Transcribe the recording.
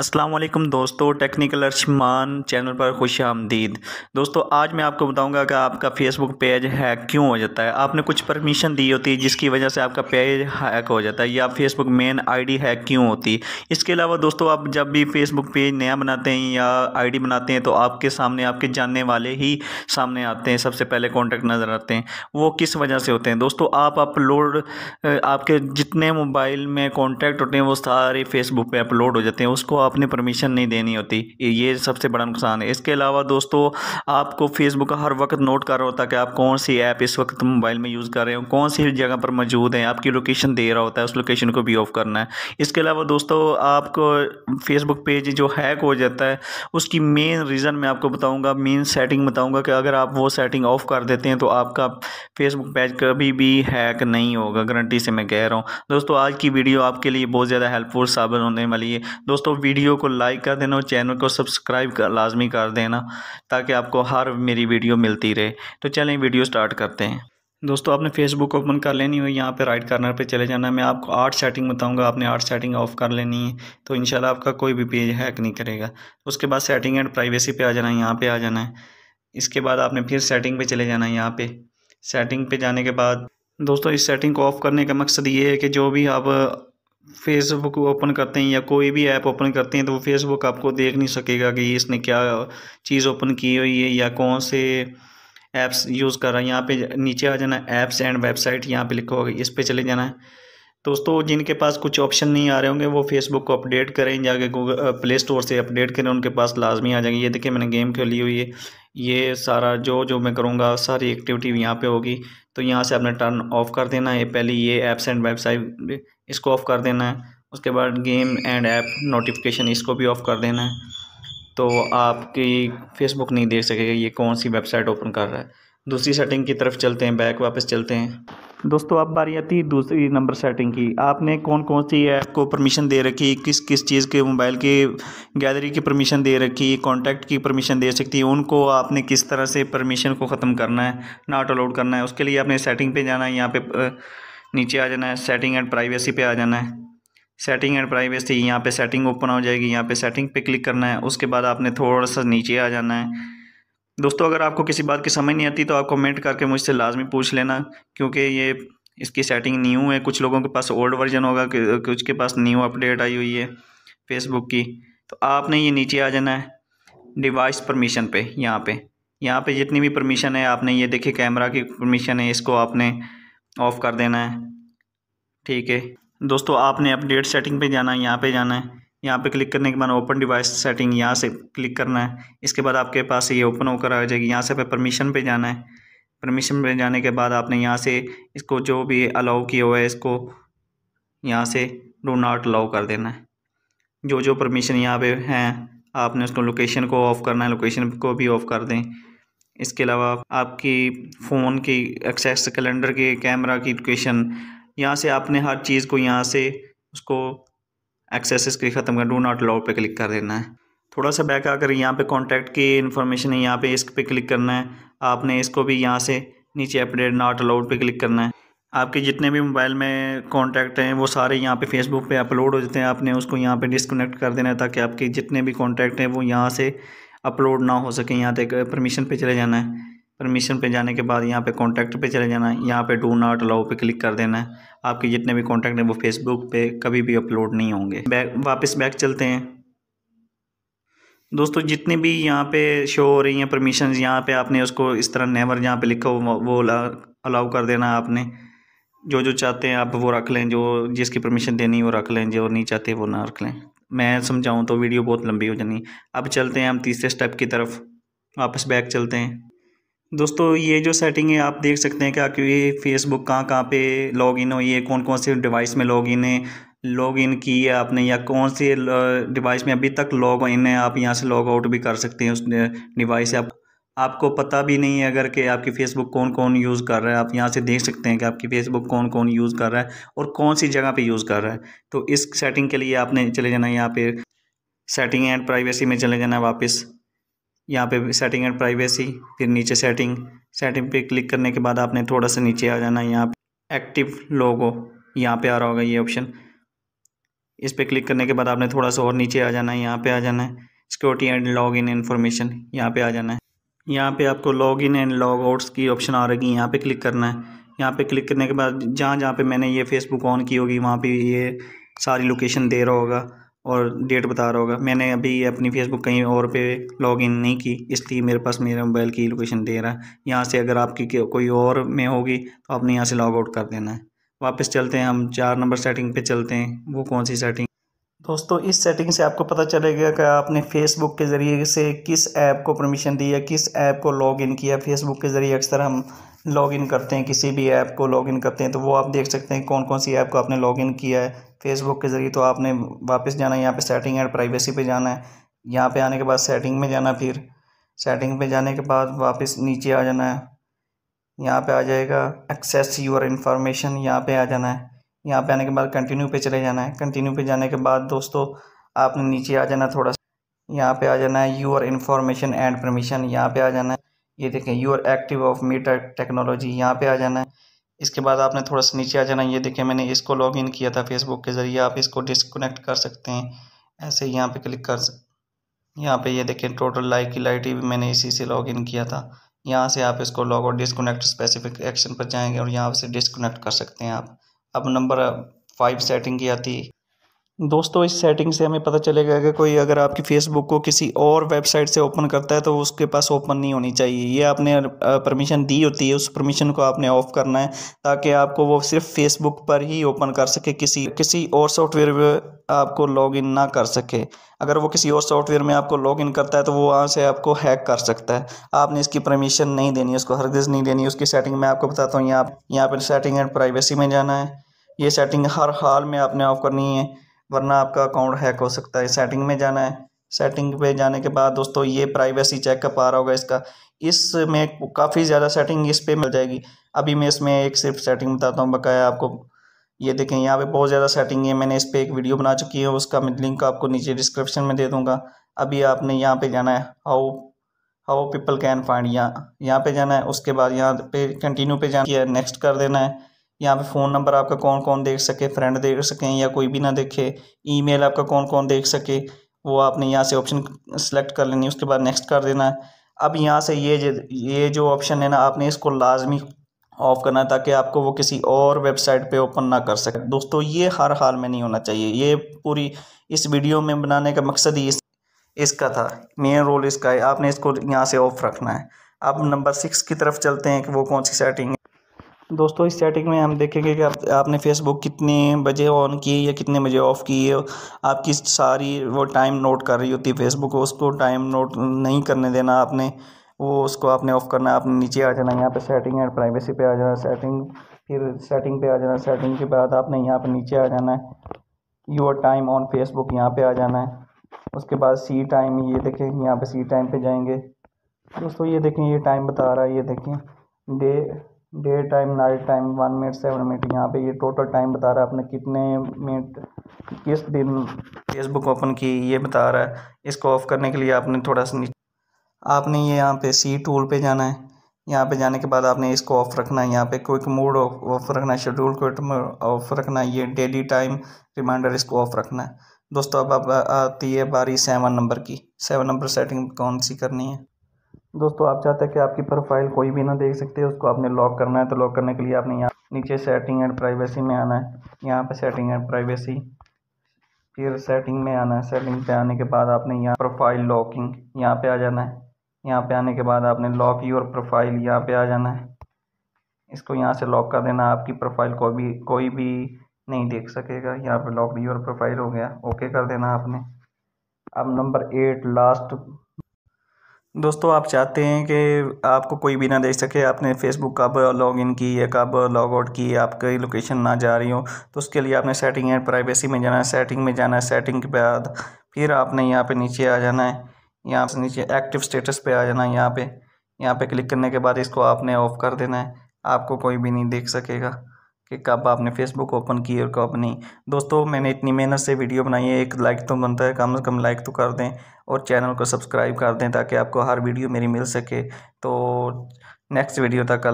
असलम दोस्तों technical अरशमान channel पर खुश आमदीद दोस्तों आज मैं आपको बताऊंगा कि आपका फेसबुक पेज हैक क्यों हो जाता है आपने कुछ परमिशन दी होती है जिसकी वजह से आपका पेज हैक हो जाता है या फेसबुक मेन आईडी हैक क्यों होती है इसके अलावा दोस्तों आप जब भी फेसबुक पेज नया बनाते हैं या आईडी बनाते हैं तो आपके सामने आपके जानने वाले ही सामने आते हैं सबसे पहले कॉन्टैक्ट नज़र आते हैं वो किस वजह से होते हैं दोस्तों आप अपलोड आपके जितने मोबाइल में कॉन्टैक्ट होते हैं वो सारे फेसबुक पर अपलोड हो जाते हैं उसको आपने परमिशन नहीं देनी होती ये सबसे बड़ा नुकसान है इसके अलावा दोस्तों आपको फेसबुक हर वक्त नोट कर रहा होता है कि आप कौन सी ऐप इस वक्त मोबाइल में यूज़ कर रहे हो कौन सी जगह पर मौजूद हैं आपकी लोकेशन दे रहा होता है उस लोकेशन को भी ऑफ करना है इसके अलावा दोस्तों आपको फेसबुक पेज जो हैक हो जाता है उसकी मेन रीज़न मैं आपको बताऊँगा मेन सेटिंग बताऊँगा कि अगर आप वो सेटिंग ऑफ कर देते हैं तो आपका फेसबुक पेज कभी भी हैक नहीं होगा गारंटी से मैं कह रहा हूँ दोस्तों आज की वीडियो आपके लिए बहुत ज़्यादा हेल्पफुल साबित होने वाली है दोस्तों वीडियो को लाइक कर देना और चैनल को सब्सक्राइब कर लाजमी कर देना ताकि आपको हर मेरी वीडियो मिलती रहे तो चलें वीडियो स्टार्ट करते हैं दोस्तों आपने फेसबुक ओपन कर लेनी हो यहाँ पे राइट कार्नर पे चले जाना है मैं आपको आठ सेटिंग बताऊंगा आपने आठ सेटिंग ऑफ कर लेनी है तो इंशाल्लाह आपका कोई भी पेज हैक नहीं करेगा उसके बाद सेटिंग एंड प्राइवेसी पे आ जाना है यहाँ पे आ जाना है इसके बाद आपने फिर सेटिंग पे चले जाना है यहाँ पे सेटिंग पे जाने के बाद दोस्तों इस सेटिंग को ऑफ़ करने का मकसद ये है कि जो भी आप फेसबुक ओपन करते हैं या कोई भी ऐप ओपन करते हैं तो वो फेसबुक आपको देख नहीं सकेगा कि इसने क्या चीज़ ओपन की हुई है या कौन से ऐप्स यूज़ कर रहा है यहाँ पे नीचे आ जाना ऐप्स एंड वेबसाइट यहाँ पे लिखा होगा इस पे चले जाना है दोस्तों जिनके पास कुछ ऑप्शन नहीं आ रहे होंगे वो फेसबुक को अपडेट करें जाके गूगल प्ले स्टोर से अपडेट करें उनके पास लाजमी आ जाएगी ये देखिए मैंने गेम खेली हुई है ये सारा जो जो मैं करूँगा सारी एक्टिविटी यहाँ पे होगी तो यहाँ से आपने टर्न ऑफ कर देना है पहले ये ऐप्स एंड वेबसाइट इसको ऑफ़ कर देना है उसके बाद गेम एंड ऐप नोटिफिकेशन इसको भी ऑफ़ कर देना है तो आपकी फेसबुक नहीं देख सकेगा ये कौन सी वेबसाइट ओपन कर रहा है दूसरी सेटिंग की तरफ चलते हैं बैक वापस चलते हैं दोस्तों अब बारी आती है दूसरी नंबर सेटिंग की आपने कौन कौन सी ऐप को परमिशन दे रखी किस किस चीज़ के मोबाइल की गैलरी की परमिशन दे रखी कॉन्टैक्ट की परमिशन दे सकती है उनको आपने किस तरह से परमिशन को ख़त्म करना है नॉट अलाउड करना है उसके लिए आपने सेटिंग पे जाना है यहाँ पे नीचे आ जाना है सेटिंग एंड प्राइवेसी पर आ जाना है सेटिंग एंड प्राइवेसी यहाँ पर सेटिंग ओपन हो जाएगी यहाँ पर सेटिंग पे क्लिक करना है उसके बाद आपने थोड़ा सा नीचे आ जाना है दोस्तों अगर आपको किसी बात की समझ नहीं आती तो आप कमेंट करके मुझसे लाजमी पूछ लेना क्योंकि ये इसकी सेटिंग न्यू है कुछ लोगों के पास ओल्ड वर्जन होगा कुछ के पास न्यू अपडेट आई हुई है फेसबुक की तो आपने ये नीचे आ जाना है डिवाइस परमिशन पे यहाँ पे यहाँ पे जितनी भी परमिशन है आपने ये देखे कैमरा की परमिशन है इसको आपने ऑफ़ कर देना है ठीक है दोस्तों आपने अपडेट सेटिंग पे जाना है यहाँ पे जाना है यहाँ पे क्लिक करने के बाद ओपन डिवाइस सेटिंग यहाँ से क्लिक करना है इसके बाद आपके पास ये ओपन होकर आ जाएगी यहाँ से आप परमिशन पे जाना है परमिशन पे जाने के बाद आपने यहाँ से इसको जो भी अलाउ किया हुआ है इसको यहाँ से डो नॉट अलाउ कर देना है जो जो परमिशन यहाँ पे हैं आपने उसको लोकेशन को ऑफ़ करना है लोकेशन को भी ऑफ़ कर दें इसके अलावा आपकी फ़ोन की एक्सेस कैलेंडर के कैमरा की लोकेशन यहाँ से आपने हर चीज़ को यहाँ से उसको एक्सेस स्क्रीन खत्म कर डू नॉट लॉ पे क्लिक कर देना है थोड़ा सा बैक आकर यहाँ पे कॉन्टैक्ट की इन्फॉर्मेशन है यहाँ पे इस पे क्लिक करना है आपने इसको भी यहाँ से नीचे अपडेट नॉट अलाउड पे क्लिक करना है आपके जितने भी मोबाइल में कॉन्टैक्ट हैं वो सारे यहाँ पे फेसबुक पे अपलोड हो जाते हैं आपने उसको यहाँ पे डिसकनेक्ट कर देना है ताकि आपके जितने भी कॉन्टैक्ट हैं वो यहाँ से अपलोड ना हो सके यहाँ तक परमिशन पर चले जाना है परमिशन पे जाने के बाद यहाँ पे कॉन्टैक्ट पे चले जाना है यहाँ पे डू नॉट अलाउ पे क्लिक कर देना है आपके जितने भी कॉन्टैक्ट हैं वो फेसबुक पे कभी भी अपलोड नहीं होंगे बैक वापस बैक चलते हैं दोस्तों जितने भी यहाँ पे शो हो रही हैं परमिशन यहाँ पे आपने उसको इस तरह नेवर जहाँ पे लिखा हो वो अलाउ कर देना आपने जो जो चाहते हैं आप वो रख लें जो जिसकी परमिशन देनी है वो रख लें जो नहीं चाहते वो ना रख लें मैं समझाऊँ तो वीडियो बहुत लंबी हो जानी अब चलते हैं हम तीसरे स्टेप की तरफ वापस बैक चलते हैं दोस्तों ये जो सेटिंग है आप देख सकते हैं कि आपकी ये फेसबुक कहाँ कहाँ पे लॉग इन हुई है कौन कौन से डिवाइस में लॉग इन है लॉग इन की है आपने या कौन से डिवाइस में अभी तक लॉग इन है आप यहाँ से लॉग आउट भी कर सकते हैं उस डिवाइस से आप आपको पता भी नहीं है अगर कि आपकी फ़ेसबुक कौन कौन यूज़ कर रहा है आप यहाँ से देख सकते हैं कि आपकी फ़ेसबुक कौन कौन यूज़ कर रहा है और कौन सी जगह पर यूज़ कर रहा है तो इस सेटिंग के लिए आपने चले जाना यहाँ पे सेटिंग एंड प्राइवेसी में चले जाना वापस यहाँ पे सेटिंग एंड प्राइवेसी फिर नीचे सेटिंग सेटिंग पे क्लिक करने के बाद आपने थोड़ा सा नीचे आ जाना यहाँ पे एक्टिव लोगो यहाँ पे आ रहा होगा ये ऑप्शन इस पर क्लिक करने के बाद आपने थोड़ा सा और नीचे आ जाना है यहाँ पे आ जाना है security and log in information यहाँ पर आ जाना है यहाँ पर आपको log in and log outs की ऑप्शन आ रही है यहाँ पर क्लिक करना है यहाँ पे क्लिक करने के बाद जहाँ जहाँ पे मैंने ये फेसबुक ऑन की होगी वहाँ पे ये सारी लोकेशन दे रहा होगा और डेट बता रहा होगा मैंने अभी अपनी फेसबुक कहीं और पे लॉग इन नहीं की इसलिए मेरे पास मेरे मोबाइल की लोकेशन दे रहा है यहाँ से अगर आपकी कोई और में होगी तो आपने यहाँ से लॉग आउट कर देना है वापस चलते हैं हम चार नंबर सेटिंग पे चलते हैं वो कौन सी सेटिंग दोस्तों इस सेटिंग से आपको पता चलेगा कि आपने फेसबुक के ज़रिए से किस ऐप को परमिशन दी है किस ऐप को लॉग इन किया फेसबुक के ज़रिए अक्सर हम लॉगिन करते हैं किसी भी ऐप को लॉगिन करते हैं तो वो आप देख सकते हैं कौन कौन सी ऐप को आपने लॉगिन किया है फेसबुक के ज़रिए तो आपने वापस जाना है यहाँ पे सेटिंग एंड प्राइवेसी पे जाना है यहाँ पे आने के बाद सेटिंग में जाना फिर सेटिंग पे जाने के बाद वापस नीचे आ जाना है यहाँ पे आ जाएगा एक्सेस यूर इन्फॉर्मेशन यहाँ पर आ जाना है यहाँ पर आने के बाद कंटिन्यू पर चले जाना है कंटिन्यू पर जाने के बाद दोस्तों आपने नीचे आ जाना थोड़ा सा यहाँ पर आ जाना है यूर इन्फॉर्मेशन एंड परमिशन यहाँ पर आ जाना है ये देखें you are active off Meta technology यहाँ पे आ जाना है इसके बाद आपने थोड़ा सा नीचे आ जाना ये देखें मैंने इसको लॉग इन किया था फेसबुक के ज़रिए आप इसको डिसकनेक्ट कर सकते हैं ऐसे यहाँ पे क्लिक कर सकते यहाँ पे ये देखें टोटल लाइक की लाइटी भी मैंने इसी से लॉग इन किया था यहाँ से आप इसको लॉग और डिसकोनेक्ट स्पेसिफिक एक्शन पर जाएंगे और यहाँ से डिसकोनेक्ट कर सकते हैं आप अब नंबर फाइव सेटिंग की आती दोस्तों इस सेटिंग से हमें पता चलेगा कि कोई अगर आपकी फेसबुक को किसी और वेबसाइट से ओपन करता है तो उसके पास ओपन नहीं होनी चाहिए ये आपने परमिशन दी होती है उस परमिशन को आपने ऑफ़ करना है ताकि आपको वो सिर्फ फेसबुक पर ही ओपन कर सके किसी किसी और सॉफ्टवेयर आपको लॉग इन ना कर सके अगर वो किसी और सॉफ्टवेयर में आपको लॉग इन करता है तो वो वहाँ से आपको हैक कर सकता है आपने इसकी परमिशन नहीं देनी उसको हरगिज़ नहीं देनी उसकी सेटिंग मैं आपको बताता हूँ यहाँ यहाँ पर सेटिंग एंड प्राइवेसी में जाना है ये सेटिंग हर हाल में आपने ऑफ़ करनी है वरना आपका अकाउंट हैक हो सकता है सेटिंग में जाना है सेटिंग पे जाने के बाद दोस्तों ये प्राइवेसी चेकअप आ रहा होगा इसका इसमें काफ़ी ज़्यादा सेटिंग इस पर मिल जाएगी अभी मैं इसमें एक सिर्फ सेटिंग बताता हूँ बकाया आपको ये देखें यहाँ पे बहुत ज़्यादा सेटिंग है मैंने इस पर एक वीडियो बना चुकी है उसका लिंक आपको नीचे डिस्क्रिप्शन में दे दूँगा अभी आपने यहाँ पे जाना है how how people can find यहाँ यहाँ पर जाना है उसके बाद यहाँ पे कंटिन्यू पे जाना है नेक्स्ट कर देना है यहाँ पे फ़ोन नंबर आपका कौन कौन देख सके फ्रेंड देख सकें या कोई भी ना देखे ईमेल आपका कौन कौन देख सके वो आपने यहाँ से ऑप्शन सेलेक्ट कर लेनी उसके बाद नेक्स्ट कर देना है अब यहाँ से ये ये जो ऑप्शन है ना आपने इसको लाजमी ऑफ़ करना है ताकि आपको वो किसी और वेबसाइट पे ओपन ना कर सके दोस्तों ये हर हाल में नहीं होना चाहिए ये पूरी इस वीडियो में बनाने का मकसद ही इस, इसका था मेन रोल इसका है आपने इसको यहाँ से ऑफ़ रखना है अब नंबर सिक्स की तरफ चलते हैं कि वो कौन सी सेटिंग है दोस्तों इस सेटिंग में हम देखेंगे कि आप, आपने फेसबुक कितने बजे ऑन की या कितने बजे ऑफ़ की है आपकी सारी वो टाइम नोट कर रही होती है फेसबुक उसको टाइम नोट नहीं करने देना आपने वो उसको आपने ऑफ़ करना है आपने नीचे आ जाना यहाँ पे सेटिंग एंड प्राइवेसी पे आ जाना सेटिंग फिर सेटिंग पे आ जाना सेटिंग के बाद आपने यहाँ पर नीचे आ जाना है योर टाइम ऑन फेसबुक यहाँ पर आ जाना है उसके बाद सी टाइम ये देखें यहाँ पर सी टाइम पर जाएंगे दोस्तों ये देखें ये टाइम बता रहा है ये देखें day day time night time one minute seven minute यहाँ पे ये टोटल टाइम बता रहा है आपने कितने मिनट किस दिन फेसबुक ओपन की ये बता रहा है इसको ऑफ करने के लिए आपने थोड़ा सा आपने ये यहाँ पे सी टूल पे जाना है यहाँ पे जाने के बाद आपने इसको ऑफ रखना है यहाँ पे क्विक मूड ऑफ रखना है शेड्यूल क्विक ऑफ रखना है ये डेली टाइम रिमाइंडर इसको ऑफ रखना है दोस्तों अब अब आती है बारी सेवन नंबर की सेवन नंबर सेटिंग कौन सी करनी है दोस्तों आप चाहते हैं कि आपकी प्रोफाइल कोई भी ना देख सकते उसको आपने लॉक करना है तो लॉक करने के लिए आपने यहाँ नीचे सेटिंग एंड प्राइवेसी में आना है यहाँ पे सेटिंग एंड प्राइवेसी फिर सेटिंग में आना है सेटिंग पे आने के बाद आपने यहाँ प्रोफाइल लॉकिंग यहाँ पे आ जाना है यहाँ पे आने के बाद आपने लॉक योर प्रोफाइल यहाँ पे आ जाना है इसको यहाँ से लॉक कर देना आपकी प्रोफाइल कोई भी कोई भी नहीं देख सकेगा यहाँ पे लॉक योर प्रोफाइल हो गया ओके कर देना आपने अब नंबर एट लास्ट दोस्तों आप चाहते हैं कि आपको कोई भी ना देख सके आपने फेसबुक कब लॉग इन की या कब लॉग आउट की आपकी लोकेशन ना जा रही हो तो उसके लिए आपने सेटिंग एंड प्राइवेसी में जाना है सेटिंग में जाना है सेटिंग के बाद फिर आपने यहाँ पे नीचे आ जाना है यहाँ से नीचे एक्टिव स्टेटस पे आ जाना है यहाँ पर यहाँ पर क्लिक करने के बाद इसको आपने ऑफ कर देना है आपको कोई भी नहीं देख सकेगा कि कब आपने फेसबुक ओपन की और कब नहीं दोस्तों मैंने इतनी मेहनत से वीडियो बनाई है एक लाइक तो बनता है कम से कम लाइक तो कर दें और चैनल को सब्सक्राइब कर दें ताकि आपको हर वीडियो मेरी मिल सके तो नेक्स्ट वीडियो तक